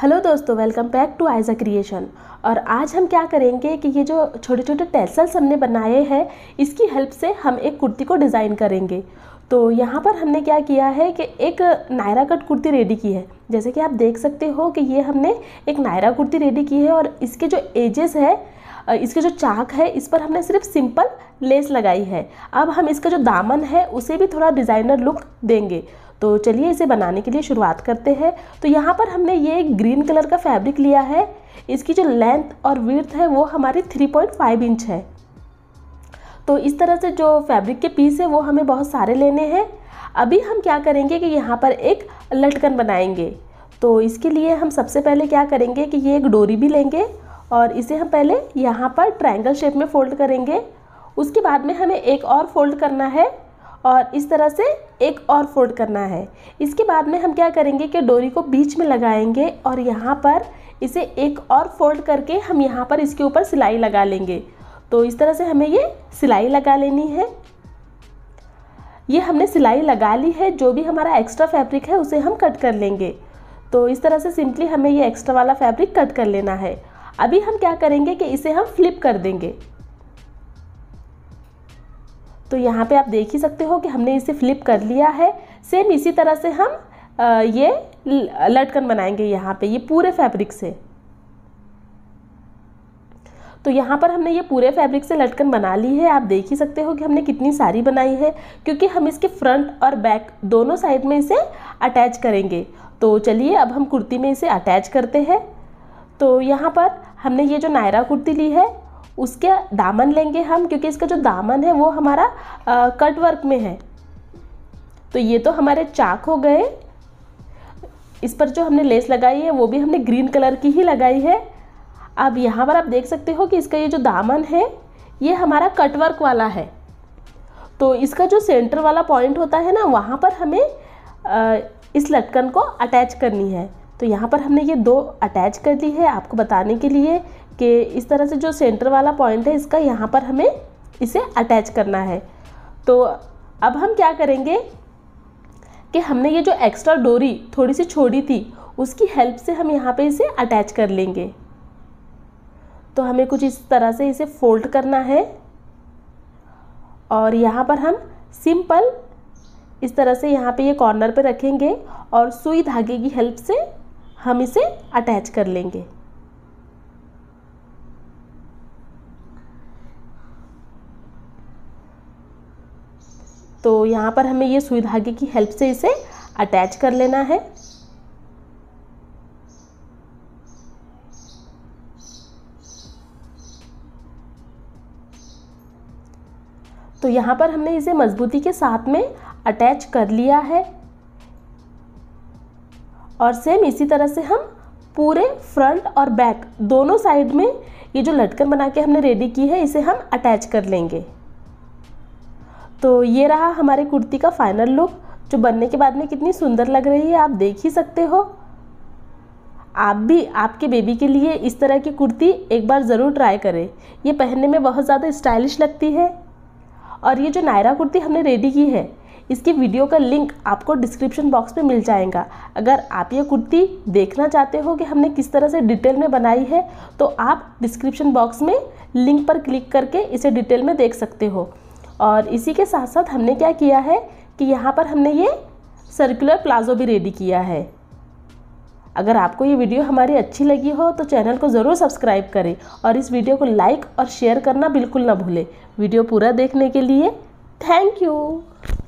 hello दोस्तों welcome back to आइजा creation और आज हम क्या करेंगे कि ये जो छोटे छोटे टेसल्स हमने बनाए हैं इसकी हेल्प से हम एक कुर्ती को डिज़ाइन करेंगे तो यहाँ पर हमने क्या किया है कि एक नायरा कट कुर्ती रेडी की है जैसे कि आप देख सकते हो कि ये हमने एक नायरा कुर्ती रेडी की है और इसके जो एजेस है इसके जो चाक है इस पर हमने सिर्फ सिंपल लेस लगाई है अब हम इसका जो दामन है उसे भी थोड़ा डिज़ाइनर लुक देंगे तो चलिए इसे बनाने के लिए शुरुआत करते हैं तो यहाँ पर हमने ये एक ग्रीन कलर का फैब्रिक लिया है इसकी जो लेंथ और विर्थ है वो हमारी 3.5 इंच है तो इस तरह से जो फैब्रिक के पीस है वो हमें बहुत सारे लेने हैं अभी हम क्या करेंगे कि यहाँ पर एक लटकन बनाएंगे तो इसके लिए हम सबसे पहले क्या करेंगे कि ये एक डोरी भी लेंगे और इसे हम पहले यहाँ पर ट्रायंगल शेप में फ़ोल्ड करेंगे उसके बाद में हमें एक और फोल्ड करना है और इस तरह से एक और फोल्ड करना है इसके बाद में हम क्या करेंगे कि डोरी को बीच में लगाएंगे और यहाँ पर इसे एक और फोल्ड करके हम यहाँ पर इसके ऊपर सिलाई लगा लेंगे तो इस तरह से हमें ये सिलाई लगा लेनी है ये हमने सिलाई लगा ली है जो भी हमारा एक्स्ट्रा फैब्रिक है उसे हम कट कर लेंगे तो इस तरह से सिंपली हमें ये एक्स्ट्रा वाला फैब्रिक कट कर लेना है अभी हम क्या करेंगे कि इसे हम फ्लिप कर देंगे तो यहाँ पे आप देख ही सकते हो कि हमने इसे फ्लिप कर लिया है सेम इसी तरह से हम ये लटकन बनाएंगे यहाँ पे ये पूरे फैब्रिक से तो यहाँ पर हमने ये पूरे फैब्रिक से लटकन बना ली है आप देख ही सकते हो कि हमने कितनी सारी बनाई है क्योंकि हम इसके फ्रंट और बैक दोनों साइड में इसे अटैच करेंगे तो चलिए अब हम कुर्ती में इसे अटैच करते हैं तो यहाँ पर हमने ये जो नायरा कुर्ती ली है उसके दामन लेंगे हम क्योंकि इसका जो दामन है वो हमारा आ, कट वर्क में है तो ये तो हमारे चाक हो गए इस पर जो हमने लेस लगाई है वो भी हमने ग्रीन कलर की ही लगाई है अब यहाँ पर आप देख सकते हो कि इसका ये जो दामन है ये हमारा कटवर्क वाला है तो इसका जो सेंटर वाला पॉइंट होता है ना वहाँ पर हमें इस लटकन को अटैच करनी है तो यहाँ पर हमने ये दो अटैच कर दी है आपको बताने के लिए कि इस तरह से जो सेंटर वाला पॉइंट है इसका यहाँ पर हमें इसे अटैच करना है तो अब हम क्या करेंगे कि हमने ये जो एक्स्ट्रा डोरी थोड़ी सी छोड़ी थी उसकी हेल्प से हम यहाँ पे इसे अटैच कर लेंगे तो हमें कुछ इस तरह से इसे फोल्ड करना है और यहाँ पर हम सिंपल इस तरह से यहाँ पे ये कॉर्नर पे रखेंगे और सुई धागे की हेल्प से हम इसे अटैच कर लेंगे तो यहाँ पर हमें ये सुई धागे की हेल्प से इसे अटैच कर लेना है तो यहाँ पर हमने इसे मजबूती के साथ में अटैच कर लिया है और सेम इसी तरह से हम पूरे फ्रंट और बैक दोनों साइड में ये जो लटकन बना के हमने रेडी की है इसे हम अटैच कर लेंगे तो ये रहा हमारे कुर्ती का फाइनल लुक जो बनने के बाद में कितनी सुंदर लग रही है आप देख ही सकते हो आप भी आपके बेबी के लिए इस तरह की कुर्ती एक बार ज़रूर ट्राई करें ये पहनने में बहुत ज़्यादा स्टाइलिश लगती है और ये जो नायरा कुर्ती हमने रेडी की है इसकी वीडियो का लिंक आपको डिस्क्रिप्शन बॉक्स में मिल जाएगा अगर आप ये कुर्ती देखना चाहते हो कि हमने किस तरह से डिटेल में बनाई है तो आप डिस्क्रिप्शन बॉक्स में लिंक पर क्लिक करके इसे डिटेल में देख सकते हो और इसी के साथ साथ हमने क्या किया है कि यहाँ पर हमने ये सर्कुलर प्लाजो भी रेडी किया है अगर आपको ये वीडियो हमारी अच्छी लगी हो तो चैनल को ज़रूर सब्सक्राइब करें और इस वीडियो को लाइक और शेयर करना बिल्कुल ना भूलें वीडियो पूरा देखने के लिए थैंक यू